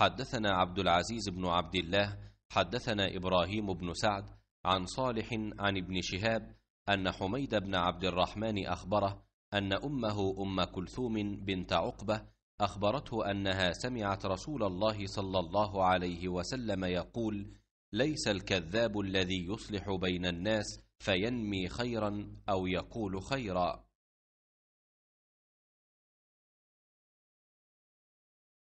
حدثنا عبد العزيز بن عبد الله حدثنا إبراهيم بن سعد عن صالح عن ابن شهاب أن حميد بن عبد الرحمن أخبره أن أمه أم كلثوم بنت عقبة أخبرته أنها سمعت رسول الله صلى الله عليه وسلم يقول ليس الكذاب الذي يصلح بين الناس فينمي خيرا أو يقول خيرا